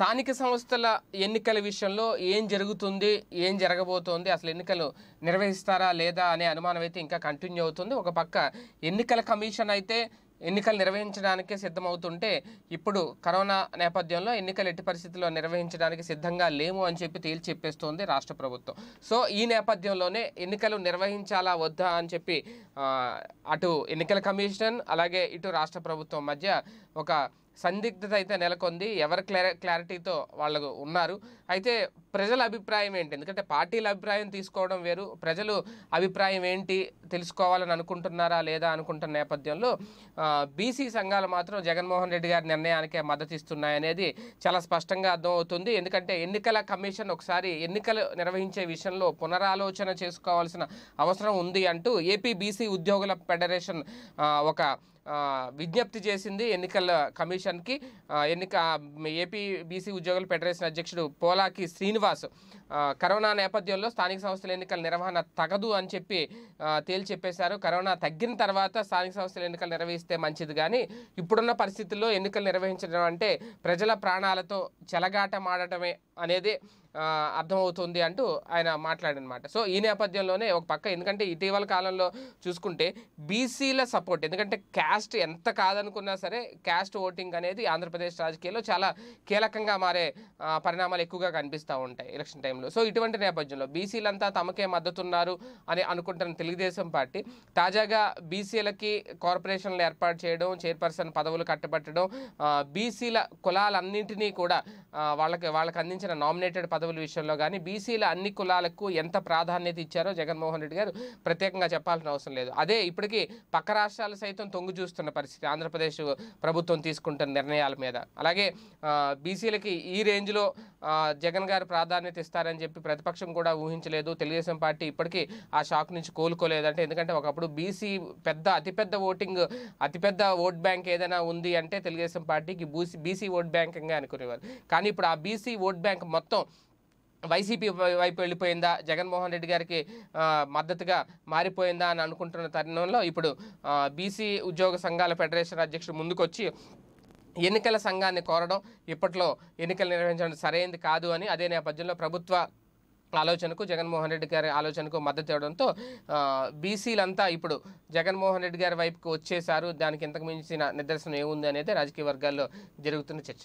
స్థానిక సంస్థల ఎన్నికల విషయంలో ఏం జరుగుతుంది ఏం జరగబోతోంది అసలు ఎన్నికలు నిర్వహిస్తారా లేదా అనే అనుమానం అయితే ఇంకా కంటిన్యూ అవుతుంది ఒక పక్క ఎన్నికల కమిషన్ అయితే ఎన్నికలు నిర్వహించడానికే సిద్ధమవుతుంటే ఇప్పుడు కరోనా నేపథ్యంలో ఎన్నికలు ఎట్టి పరిస్థితుల్లో నిర్వహించడానికి సిద్ధంగా లేము అని చెప్పి తేల్చి చెప్పేస్తోంది రాష్ట్ర ప్రభుత్వం సో ఈ నేపథ్యంలోనే ఎన్నికలు నిర్వహించాలా వద్దా అని చెప్పి అటు ఎన్నికల కమిషన్ అలాగే ఇటు రాష్ట్ర ప్రభుత్వం మధ్య ఒక సందిగ్ధత అయితే నెలకొంది ఎవరు క్లారి క్లారిటీతో వాళ్ళు ఉన్నారు అయితే ప్రజల అభిప్రాయం ఏంటి ఎందుకంటే పార్టీల అభిప్రాయం తీసుకోవడం వేరు ప్రజలు అభిప్రాయం ఏంటి తెలుసుకోవాలని అనుకుంటున్నారా లేదా అనుకుంటున్న నేపథ్యంలో బీసీ సంఘాలు మాత్రం జగన్మోహన్ రెడ్డి గారి నిర్ణయానికే మద్దతు ఇస్తున్నాయనేది చాలా స్పష్టంగా అర్థమవుతుంది ఎందుకంటే ఎన్నికల కమిషన్ ఒకసారి ఎన్నికలు నిర్వహించే విషయంలో పునరాలోచన చేసుకోవాల్సిన అవసరం ఉంది అంటూ ఏపీ బీసీ ఉద్యోగుల ఫెడరేషన్ ఒక విజ్ఞప్తి చేసింది ఎన్నికల కమిషన్కి ఎన్నిక ఏపీ బీసీ ఉద్యోగుల ఫెడరేషన్ అధ్యక్షుడు పోలాకి శ్రీనివాస్ కరోనా నేపథ్యంలో స్థానిక సంస్థల ఎన్నికల నిర్వహణ తగదు అని చెప్పి తేల్చి చెప్పేశారు కరోనా తగ్గిన తర్వాత స్థానిక సంస్థల ఎన్నికలు నిర్వహిస్తే మంచిది కానీ ఇప్పుడున్న పరిస్థితుల్లో ఎన్నికలు నిర్వహించడం అంటే ప్రజల ప్రాణాలతో చెలగాటమాడటమే అనేది అర్థమవుతుంది అంటూ ఆయన మాట్లాడనమాట సో ఈ నేపథ్యంలోనే ఒక పక్క ఎందుకంటే ఇటీవల కాలంలో చూసుకుంటే బీసీల సపోర్ట్ ఎందుకంటే క్యాస్ట్ ఎంత కాదనుకున్నా సరే క్యాస్ట్ ఓటింగ్ అనేది ఆంధ్రప్రదేశ్ రాజకీయాల్లో చాలా కీలకంగా మారే పరిణామాలు ఎక్కువగా కనిపిస్తూ ఉంటాయి ఎలక్షన్ టైంలో సో ఇటువంటి నేపథ్యంలో బీసీలంతా తమకే మద్దతున్నారు అని అనుకుంటున్న తెలుగుదేశం పార్టీ తాజాగా బీసీలకి కార్పొరేషన్లు ఏర్పాటు చేయడం చైర్పర్సన్ పదవులు కట్టబెట్టడం బీసీల కులాలన్నింటినీ కూడా వాళ్ళకి వాళ్ళకి అందించిన నామినేటెడ్ పదవుల విషయంలో కానీ బీసీల అన్ని కులాలకు ఎంత ప్రాధాన్యత ఇచ్చారో జగన్మోహన్ రెడ్డి గారు ప్రత్యేకంగా చెప్పాల్సిన అవసరం లేదు అదే ఇప్పటికీ పక్క రాష్ట్రాలు సైతం తొంగు చూస్తున్న పరిస్థితి ఆంధ్రప్రదేశ్ ప్రభుత్వం తీసుకుంటున్న నిర్ణయాల మీద అలాగే బీసీలకి ఈ రేంజ్లో జగన్ గారు ప్రాధాన్యత ఇస్తారని చెప్పి ప్రతిపక్షం కూడా ఊహించలేదు తెలుగుదేశం పార్టీ ఇప్పటికీ ఆ షాక్ నుంచి కోలుకోలేదంటే ఎందుకంటే ఒకప్పుడు బీసీ పెద్ద అతిపెద్ద ఓటింగ్ అతిపెద్ద ఓట్ బ్యాంక్ ఏదైనా ఉంది అంటే తెలుగుదేశం పార్టీకి బూసీ బీసీ ఓట్ బ్యాంకింగ్ అనుకునేవారు కానీ ఇప్పుడు ఆ బీసీ ఓట్ బ్యాంక్ మొత్తం వైసీపీ వైపు వెళ్ళిపోయిందా జగన్మోహన్ రెడ్డి గారికి మద్దతుగా మారిపోయిందా అని అనుకుంటున్న తరుణంలో ఇప్పుడు బీసీ ఉద్యోగ సంఘాల ఫెడరేషన్ అధ్యక్షుడు ముందుకొచ్చి ఎన్నికల సంఘాన్ని కోరడం ఇప్పట్లో ఎన్నికలు నిర్వహించడం సరైనది కాదు అని అదే నేపథ్యంలో ప్రభుత్వ ఆలోచనకు జగన్మోహన్ రెడ్డి గారి ఆలోచనకు మద్దతు ఇవ్వడంతో బీసీలంతా ఇప్పుడు జగన్మోహన్ రెడ్డి గారి వైపుకు వచ్చేశారు దానికి ఇంతకు మించిన నిదర్శనం ఏముంది అనేది రాజకీయ వర్గాల్లో జరుగుతున్న చర్చ